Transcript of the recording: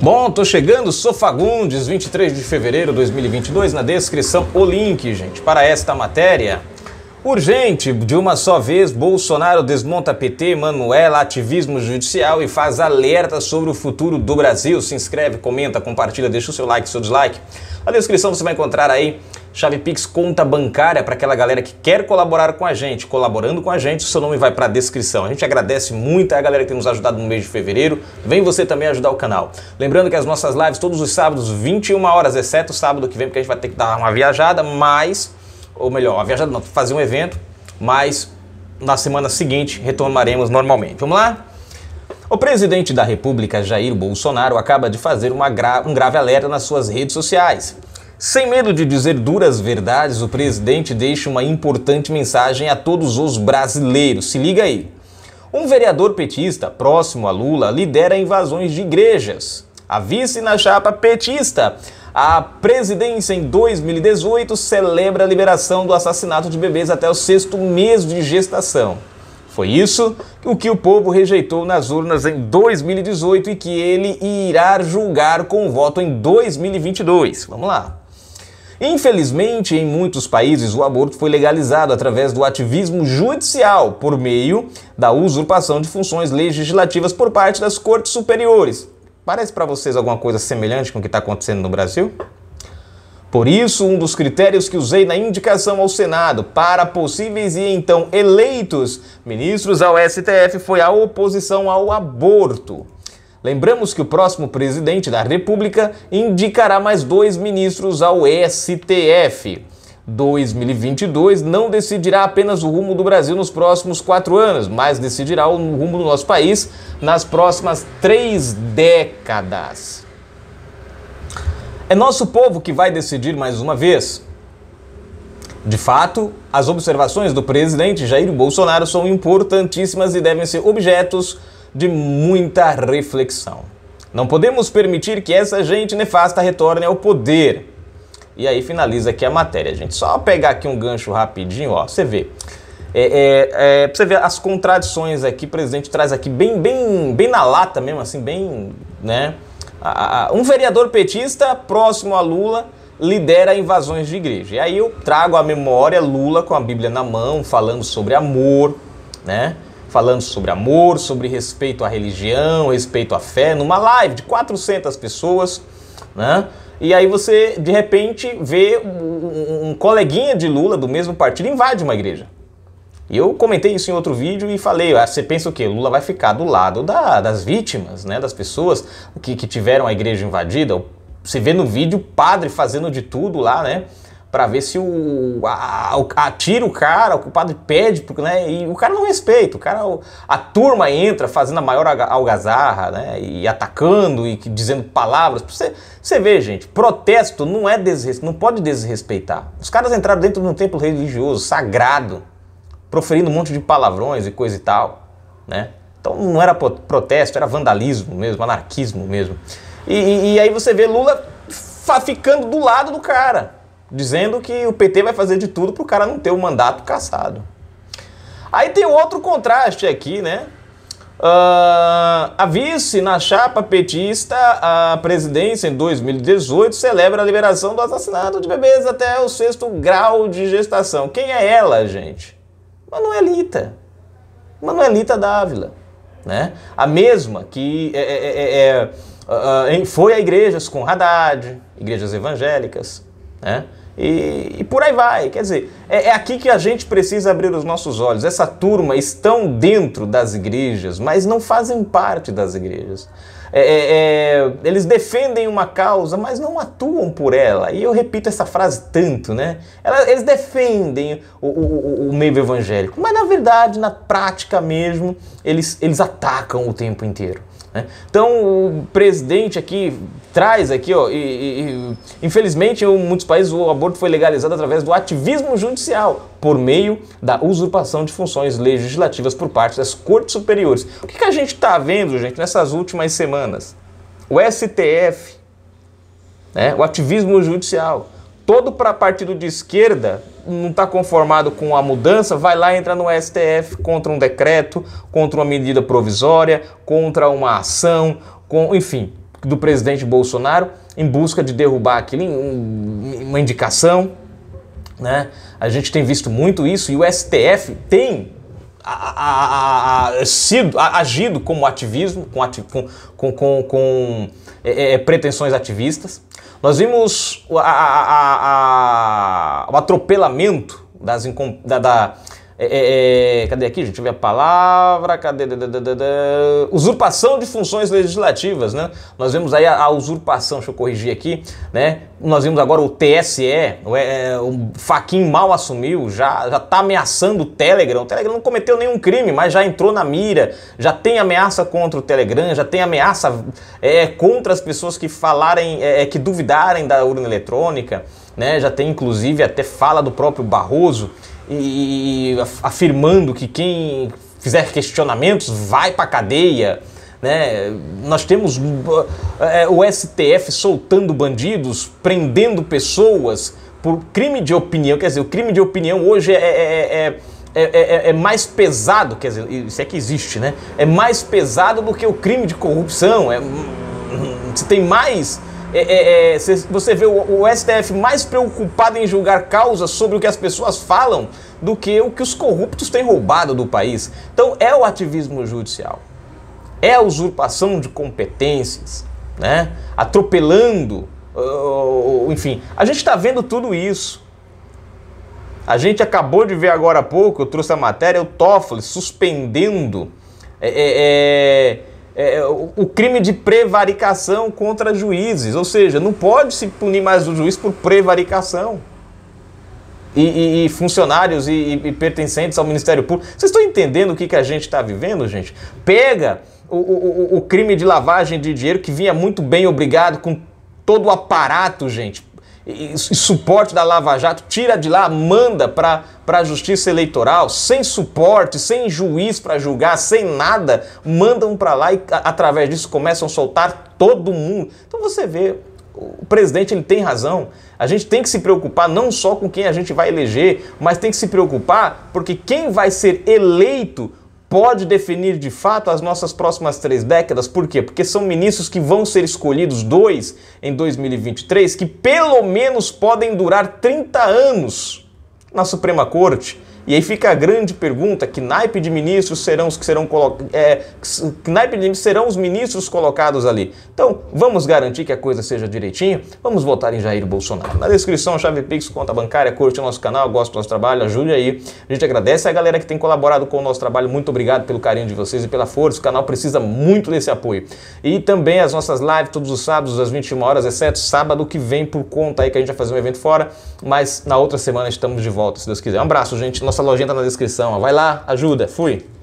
Bom, tô chegando, sou Fagundes, 23 de fevereiro de 2022, na descrição o link, gente, para esta matéria. Urgente, de uma só vez, Bolsonaro desmonta PT, Manuela, ativismo judicial e faz alerta sobre o futuro do Brasil. Se inscreve, comenta, compartilha, deixa o seu like, seu dislike. Na descrição você vai encontrar aí chave Pix conta bancária para aquela galera que quer colaborar com a gente. Colaborando com a gente, seu nome vai para a descrição. A gente agradece muito a galera que tem nos ajudado no mês de fevereiro. Vem você também ajudar o canal. Lembrando que as nossas lives todos os sábados, 21 horas, exceto sábado que vem, porque a gente vai ter que dar uma viajada, mas ou melhor, a viajada não, fazer um evento, mas na semana seguinte retomaremos normalmente. Vamos lá? O presidente da República, Jair Bolsonaro, acaba de fazer gra um grave alerta nas suas redes sociais. Sem medo de dizer duras verdades, o presidente deixa uma importante mensagem a todos os brasileiros. Se liga aí. Um vereador petista próximo a Lula lidera invasões de igrejas. A vice na chapa petista a presidência em 2018 celebra a liberação do assassinato de bebês até o sexto mês de gestação. Foi isso o que o povo rejeitou nas urnas em 2018 e que ele irá julgar com voto em 2022. Vamos lá. Infelizmente, em muitos países, o aborto foi legalizado através do ativismo judicial por meio da usurpação de funções legislativas por parte das cortes superiores. Parece para vocês alguma coisa semelhante com o que está acontecendo no Brasil? Por isso, um dos critérios que usei na indicação ao Senado para possíveis e então eleitos ministros ao STF foi a oposição ao aborto. Lembramos que o próximo presidente da República indicará mais dois ministros ao STF. 2022 não decidirá apenas o rumo do Brasil nos próximos quatro anos, mas decidirá o rumo do nosso país nas próximas três décadas. É nosso povo que vai decidir mais uma vez. De fato, as observações do presidente Jair Bolsonaro são importantíssimas e devem ser objetos de muita reflexão. Não podemos permitir que essa gente nefasta retorne ao poder. E aí finaliza aqui a matéria, gente. Só pegar aqui um gancho rapidinho, ó, você vê. É, é, é, pra você ver as contradições aqui, o presidente traz aqui bem, bem, bem na lata mesmo, assim, bem, né? um vereador petista próximo a Lula lidera invasões de igreja. E aí eu trago a memória Lula com a Bíblia na mão, falando sobre amor, né? Falando sobre amor, sobre respeito à religião, respeito à fé, numa live de 400 pessoas, né? E aí você, de repente, vê um, um coleguinha de Lula do mesmo partido invade uma igreja. E eu comentei isso em outro vídeo e falei, ah, você pensa o quê? Lula vai ficar do lado da, das vítimas, né? Das pessoas que, que tiveram a igreja invadida. Você vê no vídeo o padre fazendo de tudo lá, né? para ver se o a, atira o cara, o culpado pede, porque né? E o cara não respeita, o cara a turma entra fazendo a maior algazarra, né? E atacando e dizendo palavras. Você, você vê, gente, protesto não é desrespeito, não pode desrespeitar. Os caras entraram dentro de um templo religioso sagrado, proferindo um monte de palavrões e coisa e tal, né? Então não era protesto, era vandalismo mesmo, anarquismo mesmo. e, e, e aí você vê Lula ficando do lado do cara dizendo que o PT vai fazer de tudo para o cara não ter o mandato cassado. Aí tem outro contraste aqui, né? Uh, a vice na chapa petista à presidência em 2018 celebra a liberação do assassinato de bebês até o sexto grau de gestação. Quem é ela, gente? Manuelita. Manuelita Dávila. Né? A mesma que é, é, é, é, é ah, ah, foi a igrejas com Haddad, igrejas evangélicas. Né? e, e por aí vai. Quer dizer, é, é aqui que a gente precisa abrir os nossos olhos. Essa turma estão dentro das igrejas, mas não fazem parte das igrejas. É, é, é eles defendem uma causa, mas não atuam por ela. E eu repito essa frase tanto, né? eles defendem o, o, o meio evangélico, mas na verdade, na prática mesmo, eles, eles atacam o tempo inteiro. Né? Então o presidente aqui traz aqui, ó, e, e, e, infelizmente em muitos países o aborto foi legalizado através do ativismo judicial, por meio da usurpação de funções legislativas por parte das cortes superiores. O que, que a gente está vendo, gente, nessas últimas semanas? O STF, né? o ativismo judicial todo para partido de esquerda não está conformado com a mudança, vai lá e entra no STF contra um decreto, contra uma medida provisória, contra uma ação, com, enfim, do presidente Bolsonaro em busca de derrubar aquilo, um, uma indicação, né? A gente tem visto muito isso e o STF tem sido, agido como ativismo, com, ati, com, com, com, com é, é, pretensões ativistas. Nós vimos o atropelamento das, da, da é, é, é, cadê aqui, gente? Deixa eu ver a palavra. Cadê? Usurpação de funções legislativas, né? Nós vemos aí a, a usurpação, deixa eu corrigir aqui, né? Nós vimos agora o TSE, o, é, o é, Faquin mal assumiu, já, já tá ameaçando o Telegram. O Telegram não cometeu nenhum crime, mas já entrou na mira, já tem ameaça contra o Telegram, já tem ameaça é, contra as pessoas que falarem, é, é que duvidarem da urna eletrônica, né? Já tem inclusive até fala do próprio Barroso e, afirmando que quem fizer questionamentos vai para cadeia. Né? Nós temos é, o STF soltando bandidos, prendendo pessoas por crime de opinião. Quer dizer, o crime de opinião hoje é é, é, é, é, é mais pesado, quer dizer, isso é que existe, né? É mais pesado do que o crime de corrupção. É, você hum, hum, tem mais é, é, é você vê o, o STF mais preocupado em julgar causas sobre o que as pessoas falam do que o que os corruptos têm roubado do país. Então é o ativismo judicial, é a usurpação de competências, né? atropelando, uh, enfim. A gente está vendo tudo isso. A gente acabou de ver agora há pouco, eu trouxe a matéria, o Toffoli suspendendo é, é, é é, é o, crime de prevaricação contra juízes, ou seja, não pode se punir mais o juiz por prevaricação. E, e, e, funcionários e, e, pertencentes ao Ministério Público. Vocês estão entendendo o que, que a gente está vivendo, gente? Pega o, o, o crime de lavagem de dinheiro que vinha muito bem, obrigado, com todo o aparato, gente e, e suporte da Lava Jato, tira de lá, manda para a Justiça Eleitoral, sem suporte, sem juiz para julgar, sem nada, mandam para lá e a, através disso começam a soltar todo mundo. Então você vê, o presidente ele tem razão. A gente tem que se preocupar não só com quem a gente vai eleger, mas tem que se preocupar porque quem vai ser eleito pode definir de fato as nossas próximas três décadas. Por quê? Porque são ministros que vão ser escolhidos, dois em 2023, que pelo menos podem durar 30 anos na Suprema Corte. E aí fica a grande pergunta: que naipe de ministros serão os que serão é, que naipe de serão os ministros colocados ali? Então, vamos garantir que a coisa seja direitinha? Vamos votar em Jair Bolsonaro. Na descrição, chave Pix, conta bancária, curte o nosso canal, gosta do nosso trabalho, ajude aí. A gente agradece a galera que tem colaborado com o nosso trabalho. Muito obrigado pelo carinho de vocês e pela força. O canal precisa muito desse apoio. E também as nossas lives todos os sábados às 21 horas, exceto sábado que vem por conta aí que a gente vai fazer um evento fora, mas na outra semana estamos de volta, se Deus quiser. Um abraço, gente. Nossa nossa lojinha tá na descrição. Vai lá, ajuda. Fui.